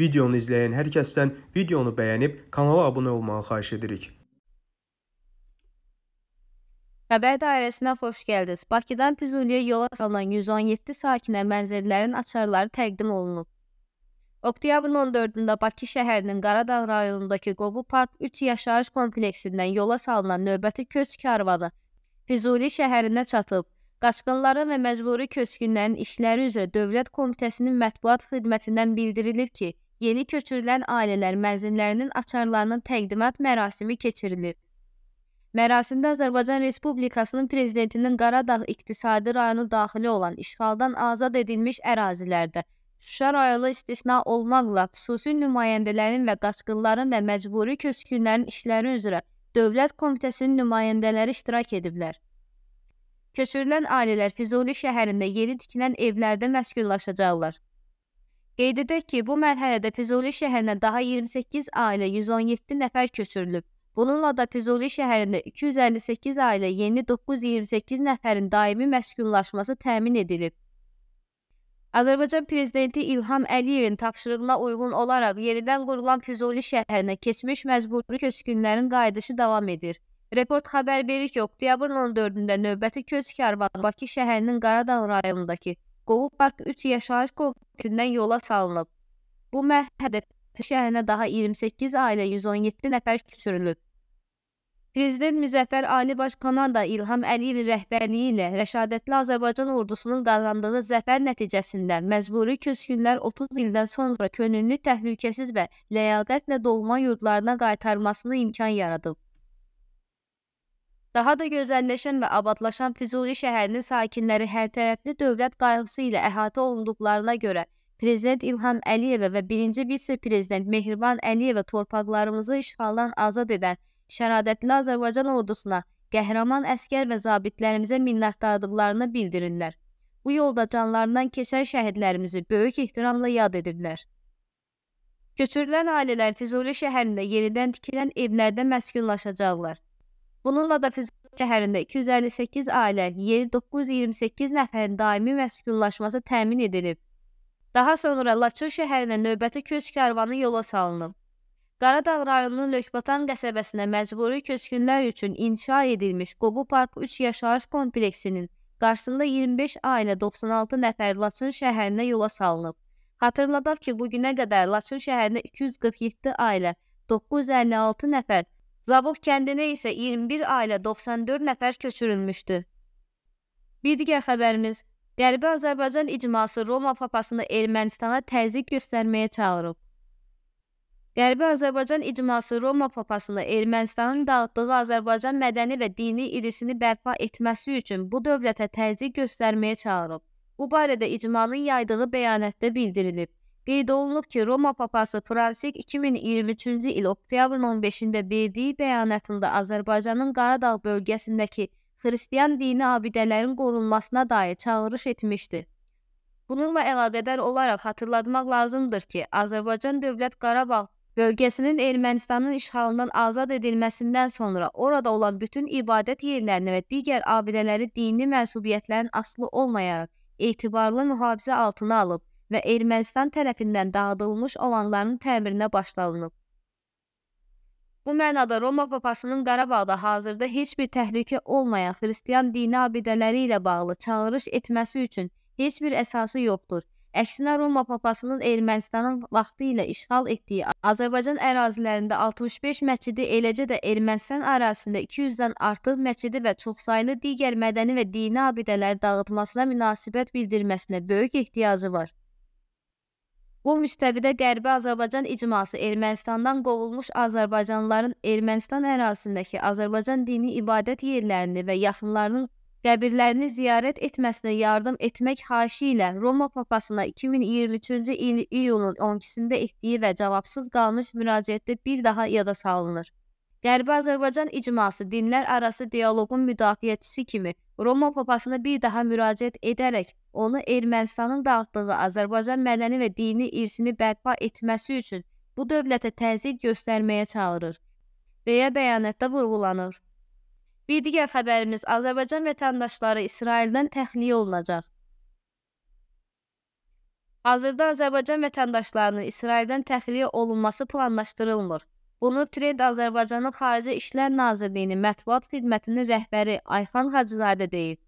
Videonu izləyən hər kəsdən videonu bəyənib kanala abunə olmağı xahiş edirik. Xəbər dairəsinə xoş gəldiniz. Bakıdan Füzuliyə yola salınan 117 sakinə mənzillərin açarları təqdim olunub. Oktyabrın 14-də Bakı şəhərinin Qaradağ rayonundakı Qobu Park 3 yaşayış kompleksindən yola salınan növbəti köç karvanı Füzuli şəhərinə çatıb. Qaçqınların və məcburi köçkünlərin işləri üzrə Dövlət Komitəsinin mətbuat xidmətindən bildirilib ki, yeni köçürülən ailələr mənzillərinin açarlarının təqdimat mərasimi keçirilib. Mərasimdə Azərbaycan Respublikasının prezidentinin Qaradağ iqtisadi rayonu daxili olan işğaldan azad edilmiş ərazilərdə Şuşa rayonu istisna olmaqla xüsusi nümayəndələrin və qaçqınların və məcburi köçkünlərin işləri üzrə Dövlət Komitəsinin nümayəndələri iştirak ediblər. Köçürülən ailələr Füzuli şəhərində yeni tikilən evlərdə məskunlaşacaqlar. Qeyd edək ki, bu mərhələdə Füzuli şəhərinə daha 28 ailə 117 nəfər köçürülüb. Bununla da Füzuli şəhərində 258 ailə yeni 928 nəfərin daimi məskunlaşması təmin edilib. Azərbaycan Prezidenti İlham Əliyevin tapşırığına uyğun olaraq yenidən qurulan Füzuli şəhərinə keçmiş məcburi köçkünlərin qayıdışı davam edir. Report xəbər verir ki, oktyabrın 14-də növbəti köç karvanı Bakı şəhərinin Qaradağ rayonundakı Qolu Park 3 yaşayış kompleksindən yola salınıb. Bu mərhələdə şəhərinə daha 28 ailə 117 nəfər köçürülüb. Prezident Müzəffər Ali Baş Komanda İlham Əliyevin rəhbərliyi ilə rəşadətli Azərbaycan ordusunun qazandığı zəfər nəticəsində məcburi köçkünlər 30 ildən sonra könüllü təhlükəsiz və ləyaqətlə doğma yurdlarına qaytarmasına imkan yaradıb. Daha da gözəlləşən və abadlaşan Füzuli şəhərinin sakinləri hərtərəfli dövlət qayğısı ilə əhatə olunduqlarına görə Prezident İlham Əliyevə və 1-ci vitse-prezident Mehriban Əliyevə torpaqlarımızı işğaldan azad edən şəradətli Azərbaycan ordusuna, qəhrəman əskər və zabitlərimizə minnətdarlıqlarını bildirirlər. Bu yolda canlarından keçən şəhidlərimizi böyük ehtiramla yad edirlər. Köçürülən ailələr Füzuli şəhərində yenidən tikilən evlərdə məskunlaşacaqlar. Bununla da Füzuli şəhərində 258 ailə, yeni 928 nəfərin daimi məskunlaşması təmin edilib. Daha sonra Laçın şəhərinə növbəti köç karvanı yola salınıb. Qaradağ rayonunun Lökbatan qəsəbəsinə məcburi köçkünlər üçün inşa edilmiş Qobu Park 3 yaşayış kompleksinin qarşısında 25 ailə 96 nəfər Laçın şəhərinə yola salınıb. Xatırladaq ki, bu günə qədər Laçın şəhərinə 247 ailə, 956 nəfər Zabuq kəndinə isə 21 ailə 94 nəfər köçürülmüşdü. Bir digər xəbərimiz, Qərbi Azərbaycan icması Roma papasını Ermənistana təzyiq göstərməyə çağırıb. Qərbi Azərbaycan icması Roma papasını Ermənistanın dağıtdığı Azərbaycan mədəni və dini irisini bərpa etməsi üçün bu dövlətə təzyiq göstərməyə çağırıb. Bu barədə icmanın yaydığı bəyanatda bildirilib. Qeyd olunub ki, Roma papası Fransisk 2023-cü il oktyabrın 15-də verdiyi bəyanatında Azərbaycanın Qaradağ bölgəsindəki xristian dini abidələrin qorunmasına dair çağırış etmişdi. Bununla əlaqədar olaraq xatırlatmaq lazımdır ki, Azərbaycan dövlət Qarabağ bölgəsinin Ermənistanın işğalından azad edilməsindən sonra orada olan bütün ibadət yerlərini və digər abidələri dini mənsubiyyətlərin aslı olmayaraq etibarlı mühafizə altına alıb və Ermənistan tərəfindən dağıdılmış olanların təmirinə başlanılıb. Bu mənada Roma papasının Qarabağda hazırda heç bir təhlükə olmayan xristian dini abidələri ilə bağlı çağırış etməsi üçün heç bir əsası yoxdur. Əksinə Roma papasının Ermənistanın vaxtı ilə işğal etdiyi Azərbaycan ərazilərində 65 məscidi, eləcə də Ermənistan ərazisində 200-dən artıq məscidi və çoxsaylı digər mədəni və dini abidələri dağıtmasına münasibət bildirməsinə böyük ehtiyacı var. Bu müstəvidə Qərbi Azərbaycan icması Ermənistandan qovulmuş Azərbaycanlıların Ermənistan ərazisindəki Azərbaycan dini ibadət yerlərini və yaxınlarının qəbirlərini ziyarət etməsinə yardım etmək haşi ilə Roma papasına 2023-cü il iyulun 12-də etdiyi və cavabsız qalmış müraciətdə bir daha yada salınır. Qərbi Azərbaycan icması dinlər arası dialoqun müdafiəçisi kimi Roma papasına bir daha müraciət edərək onu Ermənistanın dağıtdığı Azərbaycan mədəni və dini irsini bərpa etməsi üçün bu dövlətə təzyiq göstərməyə çağırır, deyə bəyanətdə vurğulanır. Bir digər xəbərimiz Azərbaycan vətəndaşları İsraildən təxliyə olunacaq. Hazırda Azərbaycan vətəndaşlarının İsraildən təxliyə olunması planlaşdırılmır. Bunu Trend Azərbaycanın Xarici İşlər Nazirliyinin mətbuat xidmətinin rəhbəri Ayxan Hacızadə deyib.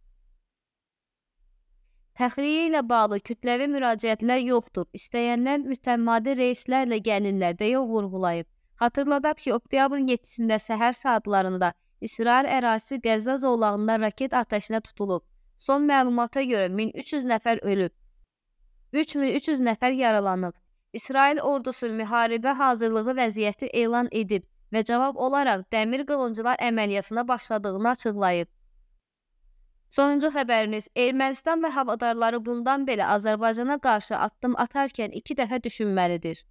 Təxliyə ilə bağlı kütləvi müraciətlər yoxdur. İstəyənlər mütəmmadi reyslərlə gəlirlər deyə vurğulayıb. Xatırladaq ki, oktyabrın 7-sində səhər saatlarında İsrail ərazisi Qəzza zolağında raket atəşinə tutulub. Son məlumata görə 1300 nəfər ölüb, 3300 nəfər yaralanıb. İsrail ordusu müharibə hazırlığı vəziyyəti elan edib və cavab olaraq dəmir qılınclar əməliyyatına başladığını açıqlayıb. Sonuncu xəbərimiz, Ermənistan və havadarları bundan belə Azərbaycana qarşı addım atarkən iki dəfə düşünməlidir.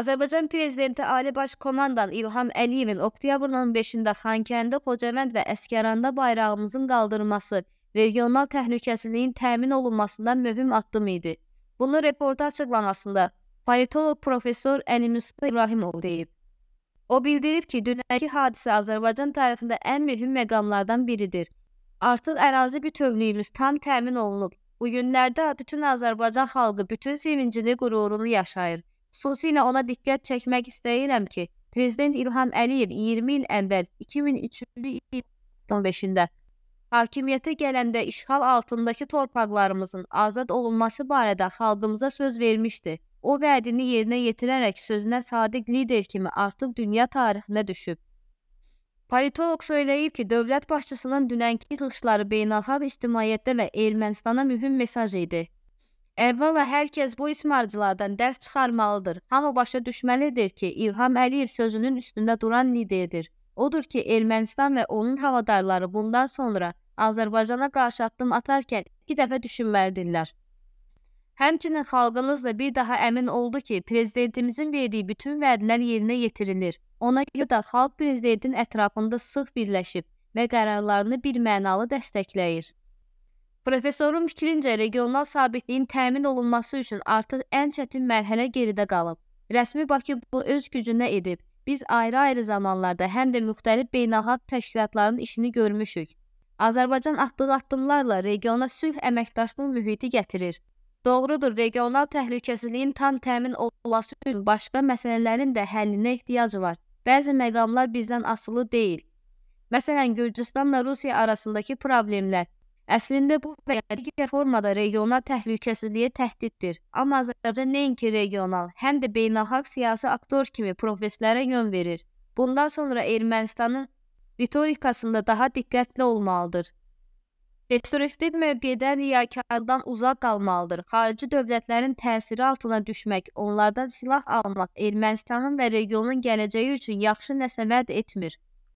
Azərbaycan Prezidenti Ali Baş Komandan İlham Əliyevin oktyabrın 15-də Xankəndi, Xocavənd və Əskəranda bayrağımızın qaldırılması regional təhlükəsizliyin təmin olunmasında mühüm addım idi. Bunu reportaj açıqlamasında politolog professor Əli Musa İbrahimov deyib. O bildirib ki, dünənki hadisə Azərbaycan tarixində ən mühüm məqamlardan biridir. Artıq ərazi bütövlüyümüz tam təmin olunub. Bu günlərdə bütün Azərbaycan xalqı bütün sevincini, qürurunu yaşayır. Xüsusilə ona diqqət çəkmək istəyirəm ki, Prezident İlham Əliyev 20 il əvvəl 2003-cü il 15-də Hakimiyyətə gələndə işğal altındakı torpaqlarımızın azad olunması barədə xalqımıza söz vermişdi. O vədini yerinə yetirərək sözünə sadiq lider kimi artıq dünya tarixinə düşüb. Politoloq söyləyib ki, dövlət başçısının dünənki çıxışları beynəlxalq ictimaiyyətdə və Ermənistana mühüm mesaj idi. Əvvəla hər kəs bu ismarcılardan dərs çıxarmalıdır. Hamı başa düşməlidir ki, İlham Əliyev sözünün üstündə duran liderdir. Odur ki, Ermənistan və onun havadarları bundan sonra Azərbaycana qarşı addım atarkən iki dəfə düşünməlidirlər. Həmçinin xalqımız da bir daha əmin oldu ki, prezidentimizin verdiyi bütün vədlər yerinə yetirilir. Ona görə də xalq prezidentin ətrafında sıx birləşib və qərarlarını birmənalı dəstəkləyir. Professorun fikrincə, regional sabitliyin təmin olunması üçün artıq ən çətin mərhələ geridə qalıb. Rəsmi Bakı bu öz gücünə edib. Biz ayrı-ayrı zamanlarda həm də müxtəlif beynəlxalq təşkilatların işini görmüşük. Azərbaycan atdığı addımlarla regiona sülh əməkdaşlıq mühiti gətirir. Doğrudur, regional təhlükəsizliyin tam təmin olması üçün başqa məsələlərin də həllinə ehtiyacı var. Bəzi məqamlar bizdən asılı deyil. Məsələn, Gürcüstanla Rusiya arasındakı problemlər Əslində bu və digər formada regional təhlükəsizliyə təhdiddir. Amma Azərbaycan nəinki regional, həm də beynəlxalq siyasi aktor kimi proseslərə yön verir. Bundan sonra Ermənistanın ritorikasında daha diqqətli olmalıdır. Destruktiv mövqedə riyakardan uzaq qalmalıdır. Xarici dövlətlərin təsiri altına düşmək, onlardan silah almaq Ermənistanın və regionun gələcəyi üçün yaxşı nəsə vəd etmir.